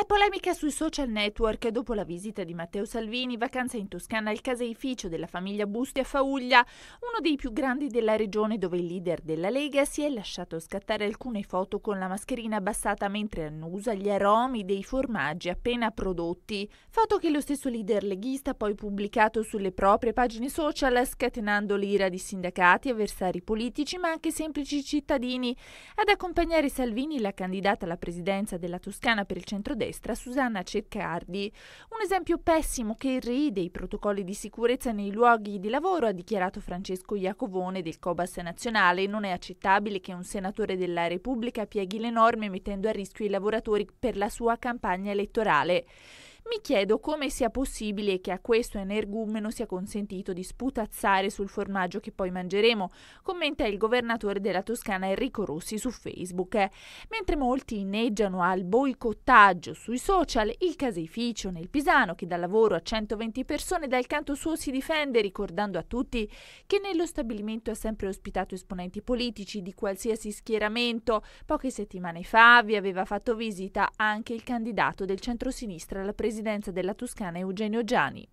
È polemica sui social network dopo la visita di Matteo Salvini, vacanza in Toscana al caseificio della famiglia Busti a Fauglia, uno dei più grandi della regione dove il leader della Lega si è lasciato scattare alcune foto con la mascherina abbassata mentre annusa gli aromi dei formaggi appena prodotti. Foto che lo stesso leader leghista ha poi pubblicato sulle proprie pagine social scatenando l'ira di sindacati, avversari politici ma anche semplici cittadini. Ad accompagnare Salvini la candidata alla presidenza della Toscana per il centrodestra destra Susanna Cercardi. Un esempio pessimo che irride i protocolli di sicurezza nei luoghi di lavoro, ha dichiarato Francesco Iacovone del Cobas nazionale. Non è accettabile che un senatore della Repubblica pieghi le norme mettendo a rischio i lavoratori per la sua campagna elettorale. Mi chiedo come sia possibile che a questo energumeno sia consentito di sputazzare sul formaggio che poi mangeremo, commenta il governatore della Toscana Enrico Rossi su Facebook. Mentre molti inneggiano al boicottaggio sui social, il caseificio nel Pisano, che dà lavoro a 120 persone, dal canto suo si difende ricordando a tutti che nello stabilimento ha sempre ospitato esponenti politici di qualsiasi schieramento. Poche settimane fa vi aveva fatto visita anche il candidato del centrosinistra alla presidenza Presidente della Toscana Eugenio Giani.